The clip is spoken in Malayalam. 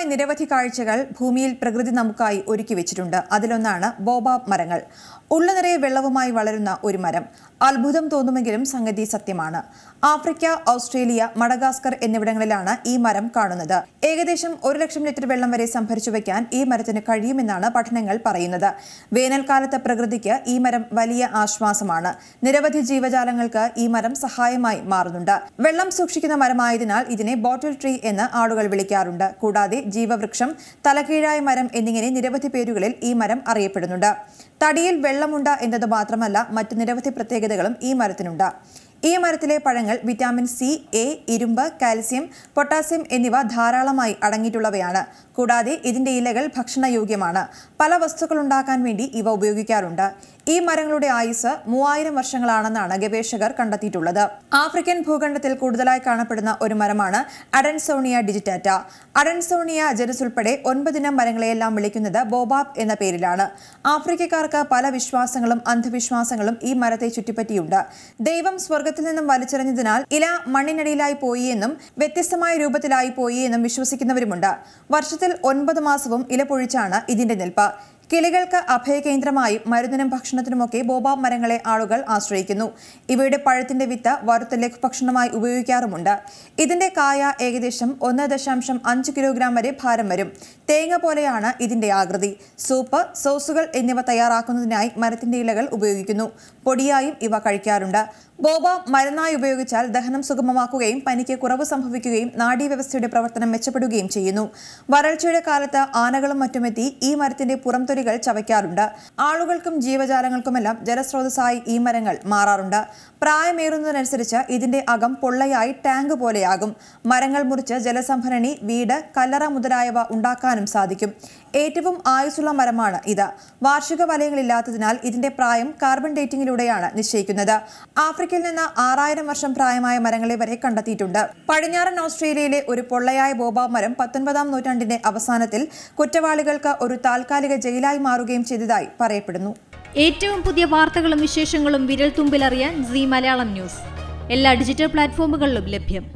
വിപുലമായ നിരവധി കാഴ്ചകൾ ഭൂമിയിൽ പ്രകൃതി നമുക്കായി ഒരുക്കി വെച്ചിട്ടുണ്ട് അതിലൊന്നാണ് ബോബാബ് മരങ്ങൾ നിറയെ വെള്ളവുമായി വളരുന്ന ഒരു മരം അത്ഭുതം തോന്നുമെങ്കിലും സംഗതി സത്യമാണ് ആഫ്രിക്ക ഓസ്ട്രേലിയ മഡഗാസ്കർ എന്നിവിടങ്ങളിലാണ് ഈ മരം കാണുന്നത് ഏകദേശം ഒരു ലക്ഷം ലിറ്റർ വെള്ളം വരെ സംഭരിച്ചു വയ്ക്കാൻ ഈ മരത്തിന് കഴിയുമെന്നാണ് പഠനങ്ങൾ പറയുന്നത് വേനൽക്കാലത്ത് പ്രകൃതിക്ക് ഈ മരം വലിയ ആശ്വാസമാണ് നിരവധി ജീവജാലങ്ങൾക്ക് ഈ മരം സഹായമായി മാറുന്നുണ്ട് വെള്ളം സൂക്ഷിക്കുന്ന മരമായതിനാൽ ഇതിനെ ബോട്ടിൽ ട്രീ എന്ന് ആളുകൾ വിളിക്കാറുണ്ട് കൂടാതെ ജീവവൃക്ഷം തലകീഴായ മരം എന്നിങ്ങനെ നിരവധി പേരുകളിൽ ഈ മരം അറിയപ്പെടുന്നുണ്ട് തടിയിൽ വെള്ളമുണ്ട എന്നത് മാത്രമല്ല മറ്റു നിരവധി പ്രത്യേകതകളും ഈ മരത്തിനുണ്ട് ഈ മരത്തിലെ പഴങ്ങൾ വിറ്റാമിൻ സി എ ഇരുമ്പ് കാൽസ്യം പൊട്ടാസ്യം എന്നിവ ധാരാളമായി അടങ്ങിയിട്ടുള്ളവയാണ് കൂടാതെ ഇതിന്റെ ഇലകൾ ഭക്ഷണയോഗ്യമാണ് പല വസ്തുക്കൾ ഉണ്ടാക്കാൻ വേണ്ടി ഇവ ഉപയോഗിക്കാറുണ്ട് ഈ മരങ്ങളുടെ ആയുസ് മൂവായിരം വർഷങ്ങളാണെന്നാണ് ഗവേഷകർ കണ്ടെത്തിയിട്ടുള്ളത് ആഫ്രിക്കൻ ഭൂഖണ്ഡത്തിൽ കൂടുതലായി കാണപ്പെടുന്ന ഒരു മരമാണ് അഡൻസോണിയ ഡിജിറ്റാറ്റ അഡൻസോണിയ ജനസ് ഉൾപ്പെടെ ഒൻപതിനം മരങ്ങളെയെല്ലാം വിളിക്കുന്നത് ബോബാബ് എന്ന പേരിലാണ് ആഫ്രിക്കക്കാർക്ക് പല വിശ്വാസങ്ങളും അന്ധവിശ്വാസങ്ങളും ഈ മരത്തെ ചുറ്റിപ്പറ്റിയുണ്ട് ദൈവം സ്വർഗ സ്വർഗത്തിൽ നിന്നും വലിച്ചെറിഞ്ഞതിനാൽ ഇല മണ്ണിനടിയിലായി പോയി എന്നും വ്യത്യസ്തമായ രൂപത്തിലായി പോയി എന്നും വിശ്വസിക്കുന്നവരുമുണ്ട് വർഷത്തിൽ ഒൻപത് മാസവും ഇല പൊഴിച്ചാണ് ഇതിന്റെ നിൽപ്പ് കിളികൾക്ക് അഭയകേന്ദ്രമായി മരുന്നിനും ഭക്ഷണത്തിനുമൊക്കെ ബോബാബ് മരങ്ങളെ ആളുകൾ ആശ്രയിക്കുന്നു ഇവയുടെ പഴത്തിന്റെ വിത്ത് വറുത്ത ലഘുഭക്ഷണമായി ഉപയോഗിക്കാറുമുണ്ട് ഇതിന്റെ കായ ഏകദേശം ഒന്ന് ദശാംശം അഞ്ച് കിലോഗ്രാം വരെ ഭാരം വരും തേങ്ങ പോലെയാണ് ഇതിന്റെ ആകൃതി സൂപ്പ് സോസുകൾ എന്നിവ തയ്യാറാക്കുന്നതിനായി മരത്തിന്റെ ഇലകൾ ഉപയോഗിക്കുന്നു പൊടിയായും ഇവ കഴിക്കാറുണ്ട് ബോബ മരുന്നായി ഉപയോഗിച്ചാൽ ദഹനം സുഗമമാക്കുകയും പനിക്ക് കുറവ് സംഭവിക്കുകയും നാഡീവ്യവസ്ഥയുടെ പ്രവർത്തനം മെച്ചപ്പെടുകയും ചെയ്യുന്നു വരൾച്ചയുടെ കാലത്ത് ആനകളും മറ്റുമെത്തി ഈ മരത്തിന്റെ പുറംതൊലി ചെടികൾ ചവയ്ക്കാറുണ്ട് ആളുകൾക്കും ജീവജാലങ്ങൾക്കുമെല്ലാം ജലസ്രോതസ്സായി ഈ മരങ്ങൾ മാറാറുണ്ട് പ്രായമേറുന്നതിനനുസരിച്ച് ഇതിന്റെ അകം പൊള്ളയായി ടാങ്ക് പോലെയാകും മരങ്ങൾ മുറിച്ച് ജലസംഭരണി വീട് കല്ലറ മുതലായവ ഉണ്ടാക്കാനും സാധിക്കും ഏറ്റവും ആയുസുള്ള മരമാണ് ഇത് വാർഷിക വലയങ്ങളില്ലാത്തതിനാൽ ഇതിന്റെ പ്രായം കാർബൺ ഡേറ്റിംഗിലൂടെയാണ് നിശ്ചയിക്കുന്നത് ആഫ്രിക്കയിൽ നിന്ന് ആറായിരം വർഷം പ്രായമായ മരങ്ങളെ വരെ കണ്ടെത്തിയിട്ടുണ്ട് പടിഞ്ഞാറൻ ഓസ്ട്രേലിയയിലെ ഒരു പൊള്ളയായ ബോബ മരം പത്തൊൻപതാം നൂറ്റാണ്ടിന്റെ അവസാനത്തിൽ കുറ്റവാളികൾക്ക് ഒരു താൽക്കാലിക ജയിലായി ഇരയായി മാറുകയും ചെയ്തതായി പറയപ്പെടുന്നു ഏറ്റവും പുതിയ വാർത്തകളും വിശേഷങ്ങളും വിരൽ തുമ്പിലറിയാൻ സി മലയാളം ന്യൂസ് എല്ലാ ഡിജിറ്റൽ പ്ലാറ്റ്ഫോമുകളിലും ലഭ്യം